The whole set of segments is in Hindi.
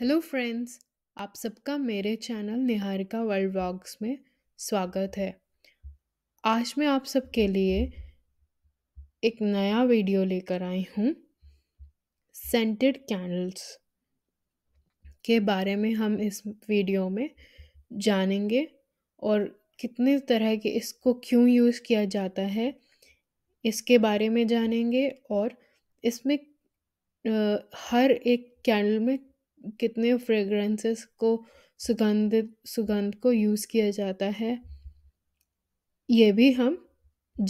हेलो फ्रेंड्स आप सबका मेरे चैनल निहारिका वर्ल्ड व्लॉग्स में स्वागत है आज मैं आप सबके लिए एक नया वीडियो लेकर आई हूँ सेंटेड कैंडल्स के बारे में हम इस वीडियो में जानेंगे और कितने तरह के इसको क्यों यूज़ किया जाता है इसके बारे में जानेंगे और इसमें हर एक कैंडल में कितने फ्रेगरेंसेस को सुगंधित सुगंध को यूज़ किया जाता है ये भी हम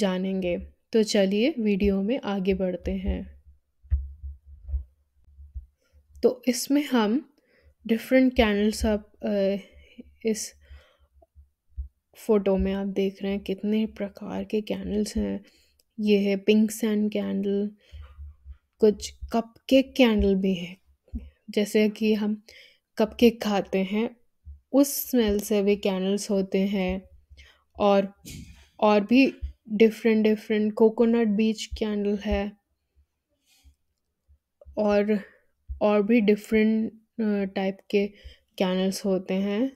जानेंगे तो चलिए वीडियो में आगे बढ़ते हैं तो इसमें हम डिफरेंट कैंडल्स आप इस फ़ोटो में आप देख रहे हैं कितने प्रकार के कैंडल्स हैं ये है पिंक सैंड कैंडल कुछ कप केक कैंडल भी है जैसे कि हम कप केक खाते हैं उस स्मेल से भी कैंडल्स होते हैं और और भी different different coconut beach candle है और और भी डिफरेंट टाइप uh, के कैंडल्स होते हैं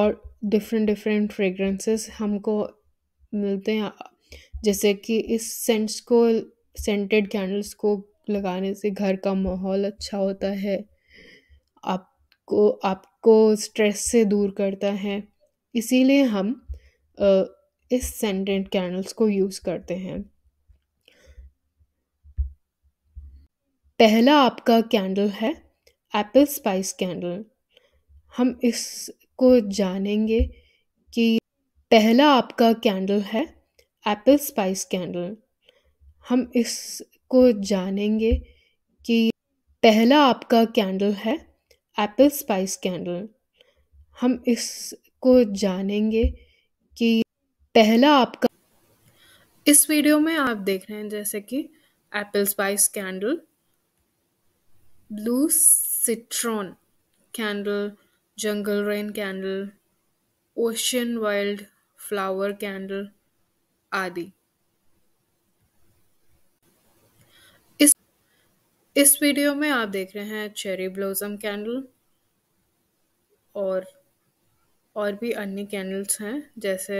और डिफरेंट डिफरेंट फ्रेगरेंसेस हमको मिलते हैं जैसे कि इस सेंट्स को सेंटेड कैंडल्स को लगाने से घर का माहौल अच्छा होता है आपको आपको स्ट्रेस से दूर करता है इसीलिए हम इस सेंटेंट कैंडल्स को यूज़ करते हैं पहला आपका कैंडल है एप्पल स्पाइस कैंडल हम इसको जानेंगे कि पहला आपका कैंडल है एप्पल स्पाइस कैंडल हम इस को जानेंगे कि पहला आपका कैंडल है एप्पल स्पाइस कैंडल हम इसको जानेंगे कि पहला आपका इस वीडियो में आप देख रहे हैं जैसे कि apple spice candle blue citron candle jungle rain candle ocean wild flower candle आदि इस वीडियो में आप देख रहे हैं चेरी ब्लॉसम कैंडल और और भी अन्य कैंडल्स हैं जैसे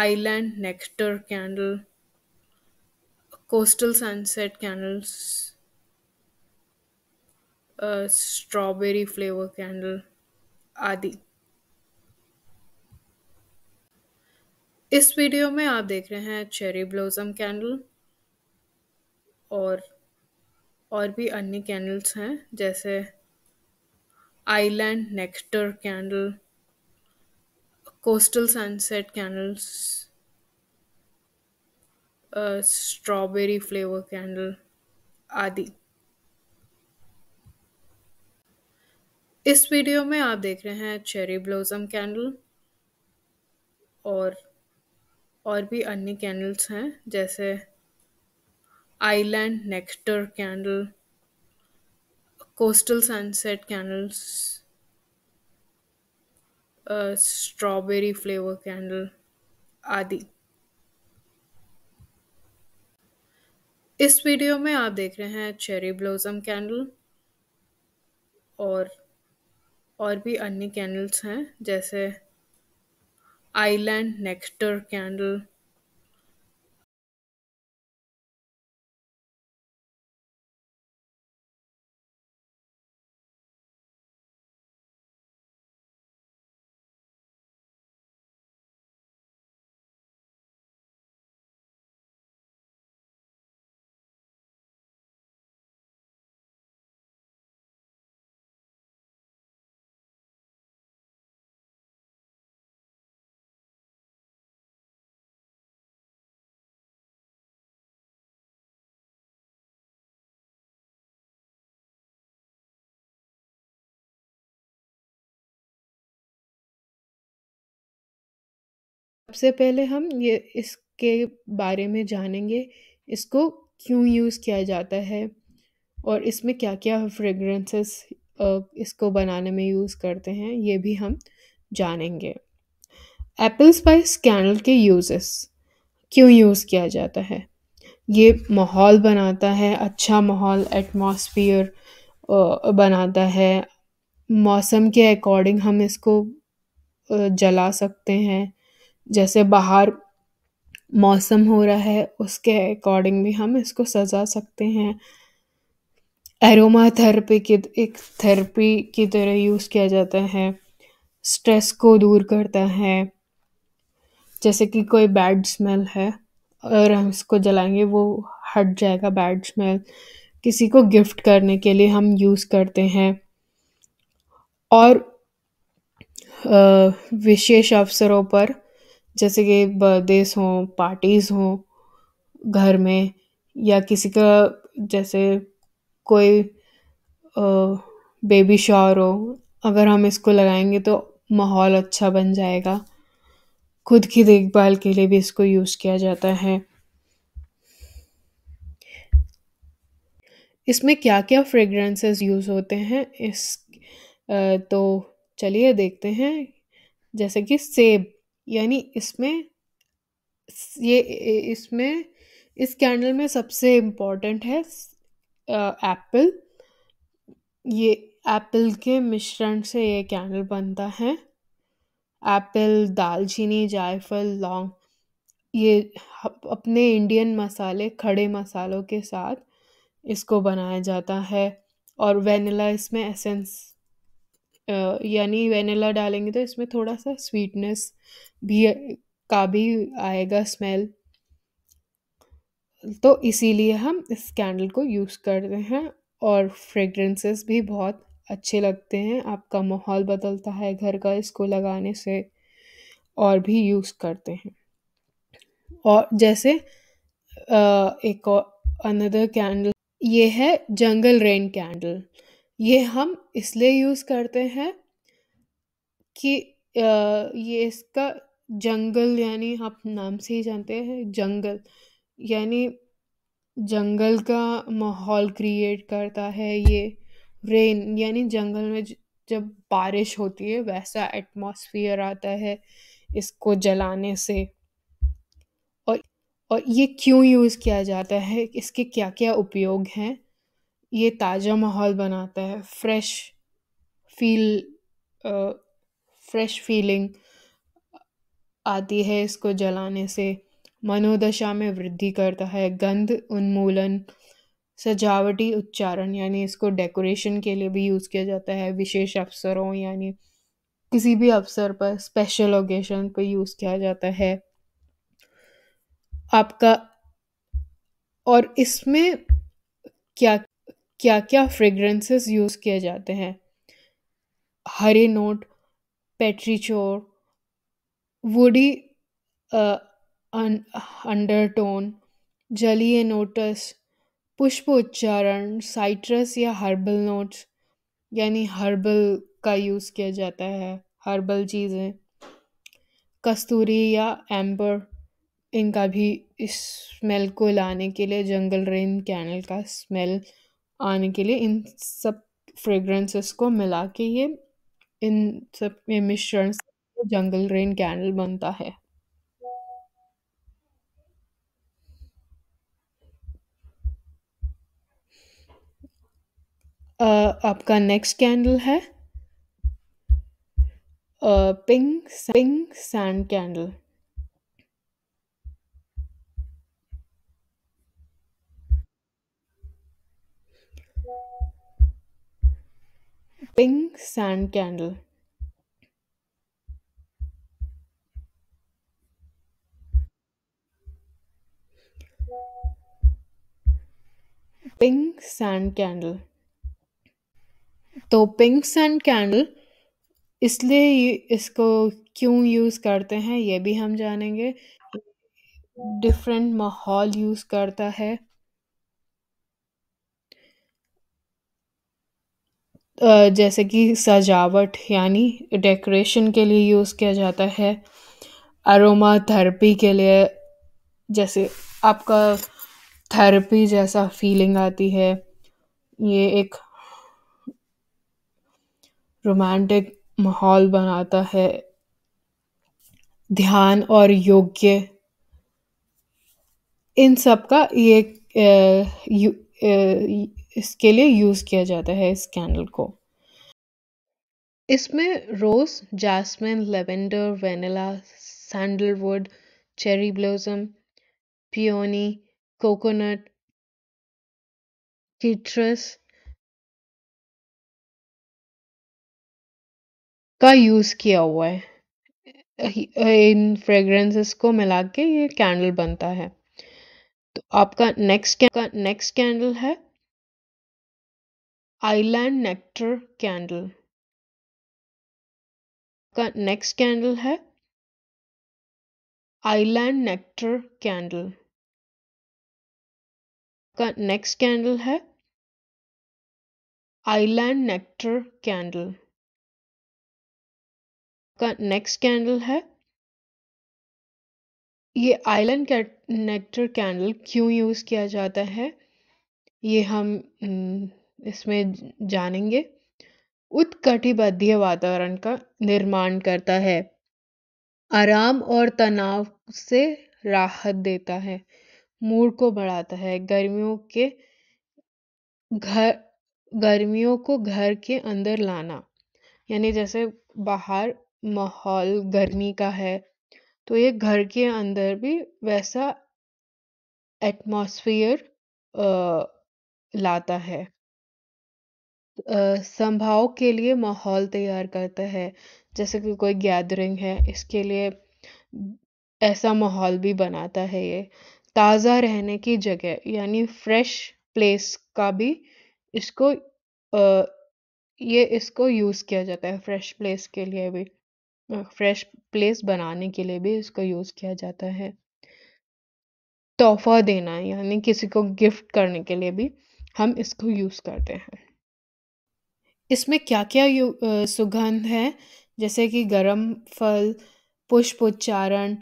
island nectar candle coastal sunset candles strawberry flavour candle आदि इस वीडियो में आप देख रहे हैं चेरी ब्लॉसम कैंडल और और भी अन्य कैंडल्स हैं जैसे island nectar candle coastal sunset candles strawberry flavour candle आदि इस वीडियो में आप देख रहे हैं चेरी ब्लॉसम कैंडल और और भी अन्य कैंडल्स हैं जैसे island nectar candle, coastal sunset candles, uh, strawberry flavor candle, आदि इस वीडियो में आप देख रहे हैं चेरी ब्लॉसम कैंडल और और भी अन्य कैंडल्स हैं जैसे आइलैंड नेक्टर कैंडल सबसे पहले हम ये इसके बारे में जानेंगे इसको क्यों यूज़ किया जाता है और इसमें क्या क्या फ्रेगरेंसेस इसको बनाने में यूज़ करते हैं ये भी हम जानेंगे एप्पल स्पाइस कैंडल के यूजेस क्यों यूज़ किया जाता है ये माहौल बनाता है अच्छा माहौल एटमॉस्फियर बनाता है मौसम के अकॉर्डिंग हम इसको जला सकते हैं जैसे बाहर मौसम हो रहा है उसके अकॉर्डिंग भी हम इसको सजा सकते हैं एरोमा थेरेपी की एक थेरेपी की तरह यूज़ किया जाता है स्ट्रेस को दूर करता है जैसे कि कोई बैड स्मेल है और हम इसको जलाएंगे वो हट जाएगा बैड स्मेल किसी को गिफ्ट करने के लिए हम यूज़ करते हैं और विशेष अवसरों पर जैसे कि बर्थडेज हों पार्टीज़ हों घर में या किसी का जैसे कोई बेबी शॉवर हो अगर हम इसको लगाएंगे तो माहौल अच्छा बन जाएगा खुद की देखभाल के लिए भी इसको यूज़ किया जाता है इसमें क्या क्या फ्रेगरेंसेस यूज़ होते हैं इस तो चलिए देखते हैं जैसे कि सेब यानी इसमें ये इसमें इस कैंडल में सबसे इम्पोर्टेंट है एप्पल ये एप्पल के मिश्रण से ये कैंडल बनता है एप्पल दालचीनी जायफल लौंग ये अपने इंडियन मसाले खड़े मसालों के साथ इसको बनाया जाता है और वेनिला इसमें एसेंस यानी वेनिला डालेंगे तो इसमें थोड़ा सा स्वीटनेस भी का भी आएगा स्मेल तो इसीलिए हम इस कैंडल को यूज़ करते हैं और फ्रेगरेंसेस भी बहुत अच्छे लगते हैं आपका माहौल बदलता है घर का इसको लगाने से और भी यूज़ करते हैं और जैसे एक और अनदर कैंडल ये है जंगल रेन कैंडल ये हम इसलिए यूज़ करते हैं कि ये इसका जंगल यानी आप नाम से ही जानते हैं जंगल यानी जंगल का माहौल क्रिएट करता है ये रेन यानी जंगल में जब बारिश होती है वैसा एटमॉस्फेयर आता है इसको जलाने से और और ये क्यों यूज़ किया जाता है इसके क्या क्या उपयोग हैं ये ताज़ा माहौल बनाता है फ्रेश फील फ्रेश फीलिंग आती है इसको जलाने से मनोदशा में वृद्धि करता है गंध उन्मूलन सजावटी उच्चारण यानी इसको डेकोरेशन के लिए भी यूज़ किया जाता है विशेष अवसरों यानी किसी भी अवसर पर स्पेशल ओकेशन पर यूज़ किया जाता है आपका और इसमें क्या क्या क्या फ्रेगरेंसेस यूज़ किए जाते हैं हरे नोट पेट्रीचोर वुडी अंडरटोन जलीय नोटस पुष्प उच्चारण साइट्रस या हर्बल नोट्स यानी हर्बल का यूज़ किया जाता है हर्बल चीज़ें कस्तूरी या एम्बर इनका भी इस स्मेल को लाने के लिए जंगल रेन कैनल का स्मेल आने के लिए इन सब फ्रेग्रेंसेस को मिला के ये इन सब ये मिश्रण से जंगल रेन कैंडल बनता है uh, आपका नेक्स्ट कैंडल है pink pink sand candle pink sand candle pink sand candle तो पिंक सैंड कैंडल इसलिए इसको क्यों यूज़ करते हैं ये भी हम जानेंगे डिफरेंट माहौल यूज़ करता है जैसे कि सजावट यानी डेकोरेशन के लिए यूज़ किया जाता है अरोमा थेरेपी के लिए जैसे आपका थेरेपी जैसा फीलिंग आती है ये एक रोमांटिक माहौल बनाता है ध्यान और योग्य इन सब का ये ए, ए, इसके लिए यूज़ किया जाता है इस कैंडल को इसमें rose jasmine lavender vanilla sandalwood cherry blossom peony coconut citrus का यूज़ किया हुआ है इन फ्रेग्रेंसेस को मिला के ये कैंडल बनता है तो आपका नेक्स्ट का नेक्स्ट कैंडल है आइलैंड नेक्टर कैंडल का नेक्स्ट कैंडल है आइलैंड नेक्टर कैंडल का नेक्स्ट कैंडल है आइलैंड नेक्टर कैंडल का नेक्स्ट कैंडल है ये आइलैंड नेक्टर कैंडल क्यों यूज़ किया जाता है ये हम इसमें जानेंगे उत्कटिबद्धीय वातावरण का निर्माण करता है आराम और तनाव से राहत देता है मूड को बढ़ाता है गर्मियों के घर गर्मियों को घर के अंदर लाना यानी जैसे बाहर माहौल गर्मी का है तो ये घर के अंदर भी वैसा एटमॉस्फेयर लाता है संभाव के लिए माहौल तैयार करता है जैसे कि कोई गैदरिंग है इसके लिए ऐसा माहौल भी बनाता है ये ताज़ा रहने की जगह यानी फ्रेश प्लेस का भी इसको आ, ये इसको यूज़ किया जाता है फ्रेश प्लेस के लिए भी फ्रेश प्लेस बनाने के लिए भी इसको यूज़ किया जाता है तोहफा देना यानी किसी को गिफ्ट करने के लिए भी हम इसको यूज़ करते हैं इसमें क्या क्या सुगंध है जैसे कि गरम फल पुष्प उच्चारण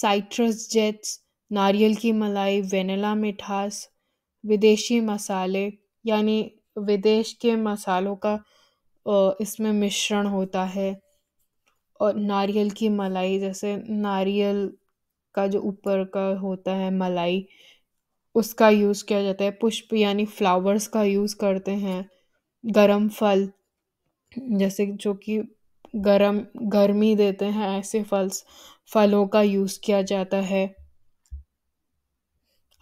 साइट्रस जेट्स नारियल की मलाई वेनिला मिठास विदेशी मसाले यानी विदेश के मसालों का इसमें मिश्रण होता है और नारियल की मलाई जैसे नारियल का जो ऊपर का होता है मलाई उसका यूज़ किया जाता है पुष्प यानी फ्लावर्स का यूज़ करते हैं गरम फल जैसे जो कि गरम गर्मी देते हैं ऐसे फल फलों का यूज़ किया जाता है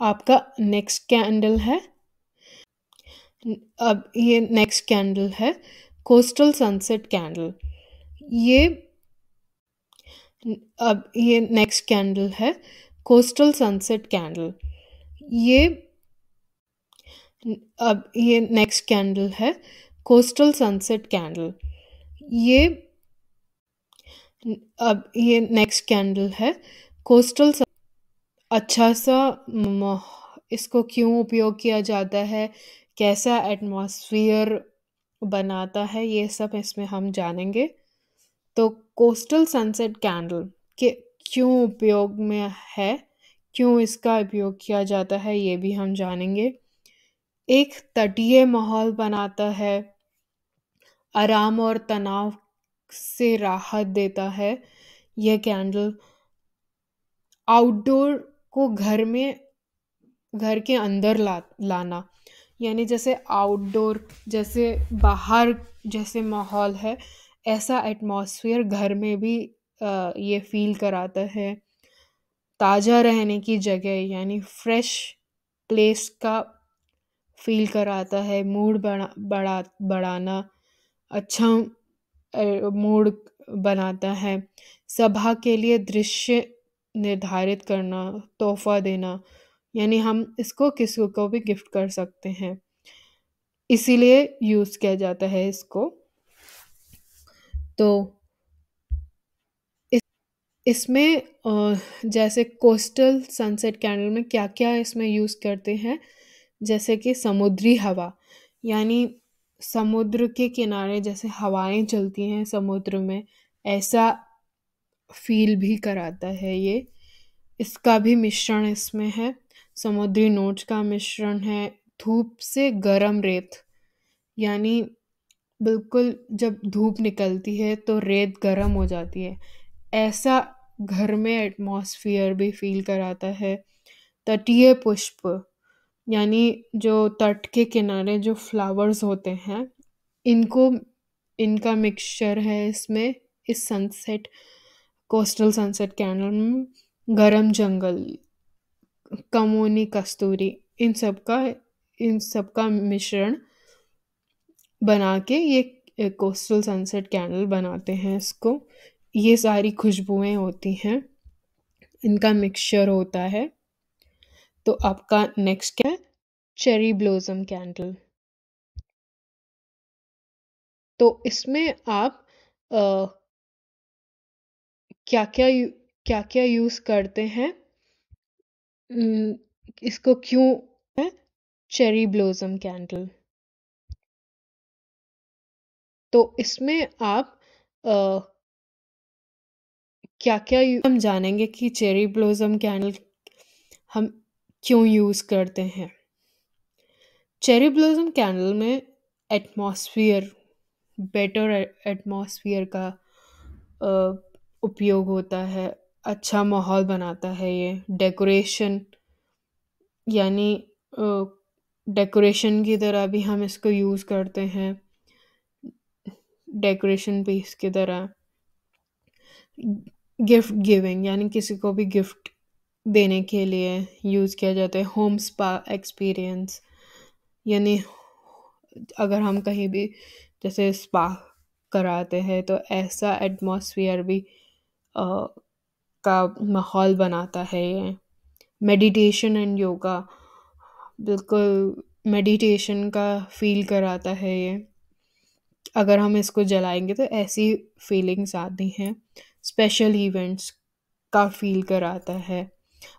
आपका नेक्स्ट कैंडल है अब ये नेक्स्ट कैंडल है कोस्टल सनसेट कैंडल ये अब ये नेक्स्ट कैंडल है कोस्टल सनसेट कैंडल ये अब ये नेक्स्ट कैंडल है कोस्टल सनसेट कैंडल ये अब ये नेक्स्ट कैंडल है कोस्टल अच्छा सा इसको क्यों उपयोग किया जाता है कैसा एटमॉस्फेयर बनाता है ये सब इसमें हम जानेंगे तो कोस्टल सनसेट कैंडल के क्यों उपयोग में है क्यों इसका उपयोग किया जाता है ये भी हम जानेंगे एक तटीय माहौल बनाता है आराम और तनाव से राहत देता है यह कैंडल आउटडोर को घर में घर के अंदर ला लाना यानी जैसे आउटडोर जैसे बाहर जैसे माहौल है ऐसा एटमॉस्फेयर घर में भी आ, ये फील कराता है ताज़ा रहने की जगह यानी फ्रेश प्लेस का फील कराता है मूड बढ़ा बढ़ा बढ़ाना अच्छा मूड बनाता है सभा के लिए दृश्य निर्धारित करना तोहफा देना यानी हम इसको किसी को भी गिफ्ट कर सकते हैं इसीलिए यूज़ किया जाता है इसको तो इस इसमें जैसे कोस्टल सनसेट कैंडल में क्या क्या इसमें यूज़ करते हैं जैसे कि समुद्री हवा यानी समुद्र के किनारे जैसे हवाएं चलती हैं समुद्र में ऐसा फील भी कराता है ये इसका भी मिश्रण इसमें है समुद्री नोट का मिश्रण है धूप से गरम रेत यानी बिल्कुल जब धूप निकलती है तो रेत गर्म हो जाती है ऐसा घर में एटमॉस्फियर भी फील कराता है तटीय पुष्प यानी जो तट के किनारे जो फ्लावर्स होते हैं इनको इनका मिक्सचर है इसमें इस सनसेट कोस्टल सनसेट कैनल में गर्म जंगल कमोनी कस्तूरी इन सब का इन सब का मिश्रण बना के ये कोस्टल सनसेट कैंडल बनाते हैं इसको ये सारी खुशबुएं होती हैं इनका मिक्सचर होता है तो आपका नेक्स्ट क्या चेरी ब्लॉसम कैंडल तो इसमें आप आ, क्या क्या क्या क्या यूज़ करते हैं इसको क्यों है चेरी ब्लॉसम कैंडल तो इसमें आप आ, क्या क्या हम जानेंगे कि चेरी ब्लॉसम कैंडल हम क्यों यूज़ करते हैं चेरी ब्लॉसम कैंडल में एटमॉस्फियर बेटर एटमॉस्फियर का उपयोग होता है अच्छा माहौल बनाता है ये डेकोरेशन यानी डेकोरेशन की तरह भी हम इसको यूज़ करते हैं डेकोरेशन पीस की तरह गिफ्ट गिविंग यानी किसी को भी गिफ्ट देने के लिए यूज़ किया जाता है होम स्पा एक्सपीरियंस यानी अगर हम कहीं भी जैसे स्पा कराते हैं तो ऐसा एटमॉस्फेयर भी आ, का माहौल बनाता है ये मेडिटेशन एंड योगा बिल्कुल मेडिटेशन का फील कराता है ये अगर हम इसको जलाएंगे तो ऐसी फीलिंग्स आती हैं स्पेशल इवेंट्स का फील कराता है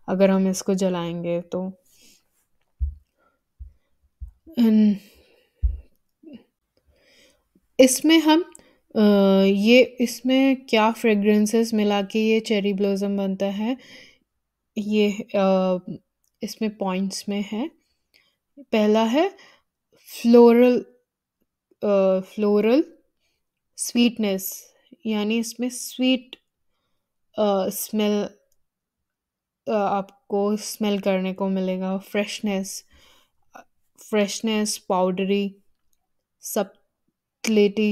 अगर हम इसको जलाएंगे तो इसमें हम आ, ये इसमें क्या फ्रेग्रेंसेस मिला के ये चेरी ब्लॉसम बनता है ये आ, इसमें पॉइंट्स में है पहला है फ्लोरल फ्लोरल स्वीटनेस यानी इसमें स्वीट स्मेल आपको स्मेल करने को मिलेगा फ्रेशनेस फ्रेशनेस पाउडरी सप्लेटी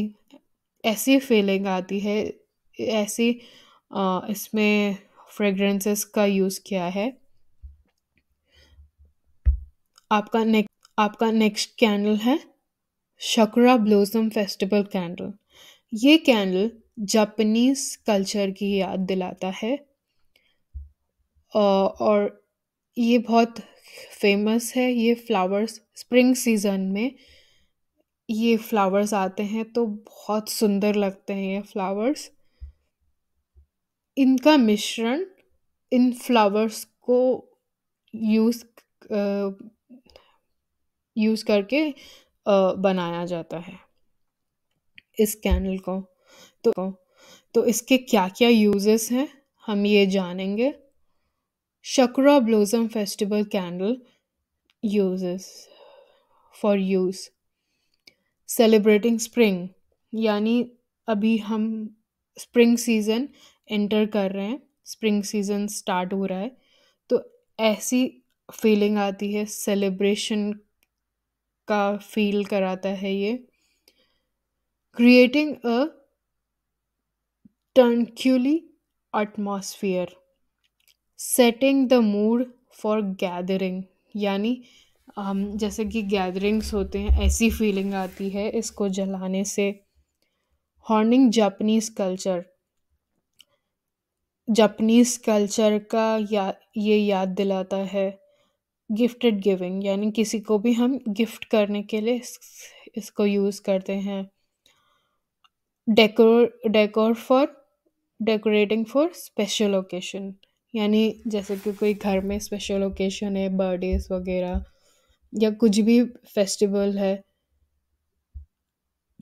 ऐसी फीलिंग आती है ऐसी इसमें फ्रेगरेंसेस का यूज़ किया है आपका नेक आपका नेक्स्ट कैंडल है शकुरा ब्लॉसम फेस्टिवल कैंडल ये कैंडल जापानीज कल्चर की याद दिलाता है और ये बहुत फेमस है ये फ्लावर्स स्प्रिंग सीज़न में ये फ्लावर्स आते हैं तो बहुत सुंदर लगते हैं ये फ्लावर्स इनका मिश्रण इन फ्लावर्स को यूज़ यूज़ करके आ, बनाया जाता है इस कैनल को तो तो इसके क्या क्या यूजेस हैं हम ये जानेंगे Shakura Blossom Festival candle uses for use. Celebrating spring यानी अभी हम स्प्रिंग सीज़न एंटर कर रहे हैं स्प्रिंग सीज़न स्टार्ट हो रहा है तो ऐसी फीलिंग आती है सेलिब्रेशन का फील कराता है ये creating a tranquil atmosphere setting the mood for gathering यानी हम um, जैसे कि गैदरिंग्स होते हैं ऐसी फीलिंग आती है इसको जलाने से honouring Japanese culture Japanese culture का या ये याद दिलाता है गिफ्टेड गिविंग यानी किसी को भी हम गिफ्ट करने के लिए इस, इसको यूज़ करते हैं decor decor for decorating for special occasion यानी जैसे कि कोई घर में स्पेशल ओकेशन है बर्थडेज वगैरह या कुछ भी फेस्टिवल है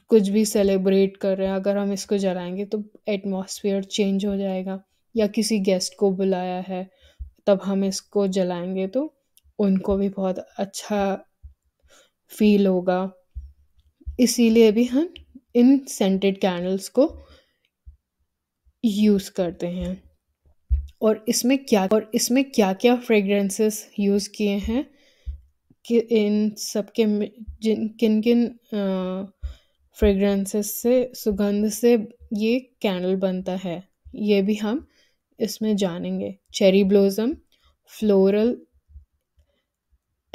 कुछ भी सेलिब्रेट कर रहे हैं अगर हम इसको जलाएंगे तो एटमॉस्फेयर चेंज हो जाएगा या किसी गेस्ट को बुलाया है तब हम इसको जलाएंगे तो उनको भी बहुत अच्छा फील होगा इसीलिए भी हम इन सेंटेड कैंडल्स को यूज़ करते हैं और इसमें क्या और इसमें क्या क्या फ्रेगरेंसेस यूज़ किए हैं कि इन सब के जिन किन किन फ्रेगरेंसेस से सुगंध से ये कैंडल बनता है ये भी हम इसमें जानेंगे चेरी ब्लोजम फ्लोरल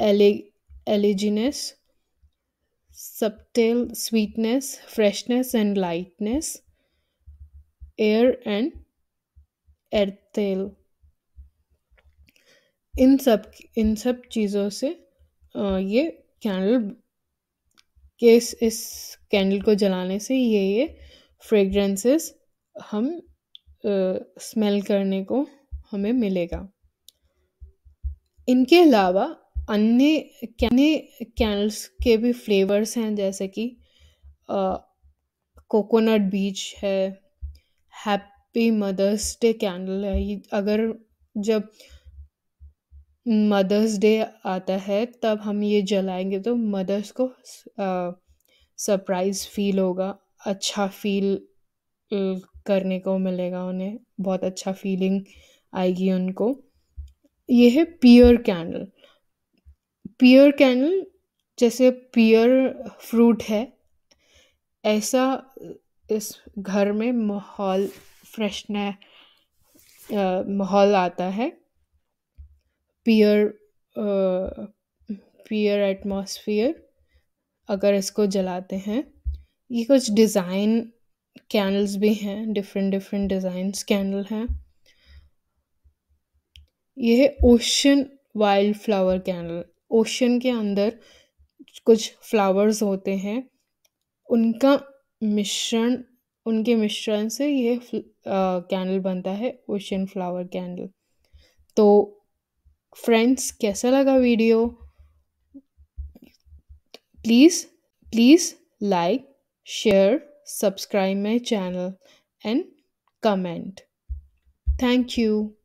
एले elegance subtle sweetness freshness and lightness air and ethereal इन सब इन सब चीज़ों से ये कैंडल के इस इस कैंडल को जलाने से ये ये फ्रेग्रेंसेस हम स्मेल करने को हमें मिलेगा इनके अलावा अन्य कैने कैंडल्स के भी फ्लेवर्स हैं जैसे कि कोकोनट बीच है हैप हैप्पी मदर्स डे कैंडल है अगर जब मदर्स डे आता है तब हम ये जलाएंगे तो मदर्स को सरप्राइज फील होगा अच्छा फील करने को मिलेगा उन्हें बहुत अच्छा फीलिंग आएगी उनको ये है पियर कैंडल पियर कैंडल जैसे पियर फ्रूट है ऐसा इस घर में माहौल फ्रेशनर uh, माहौल आता है पियर पियर एटमॉस्फेयर अगर इसको जलाते हैं ये कुछ डिज़ाइन कैंडल्स भी हैं डिफरेंट डिफरेंट डिज़ाइंस कैंडल हैं यह है ocean wild flower candle ocean के अंदर कुछ फ्लावर्स होते हैं उनका मिश्रण उनके मिश्रण से यह कैंडल बनता है ओशन फ्लावर कैंडल तो फ्रेंड्स कैसा लगा video please please like share subscribe my channel and comment thank you